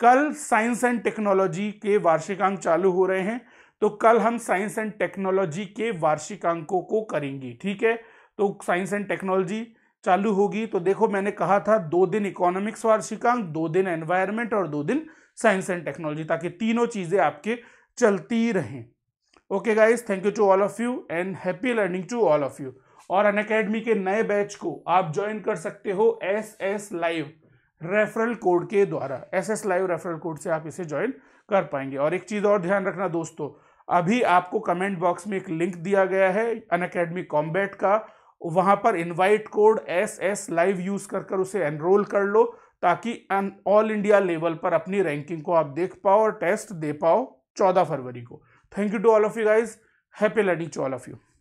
कल साइंस एंड टेक्नोलॉजी के वार्षिकांक चालू हो रहे हैं तो कल हम साइंस एंड टेक्नोलॉजी के वार्षिकांकों को करेंगे ठीक है तो साइंस एंड टेक्नोलॉजी चालू होगी तो देखो मैंने कहा था दो दिन इकोनॉमिक्स वार्षिकांक दो दिन एनवायरमेंट और दो दिन साइंस एंड टेक्नोलॉजी ताकि तीनों चीज़ें आपके चलती रहें okay guys thank you to all of you and happy learning to all of you और अन अकेडमी के नए बैच को आप ज्वाइन कर सकते हो S S live referral code के द्वारा S S live referral code से आप इसे ज्वाइन कर पाएंगे और एक चीज़ और ध्यान रखना दोस्तों अभी आपको कमेंट बॉक्स में एक लिंक दिया गया है अन अकेडमी कॉम्बैट का वहाँ पर invite code S S live use कर कर उसे एनरोल कर लो ताकि ऑल इंडिया लेवल पर अपनी रैंकिंग को आप देख पाओ और टेस्ट दे पाओ चौदह फरवरी को thank you to all of you guys happy learning to all of you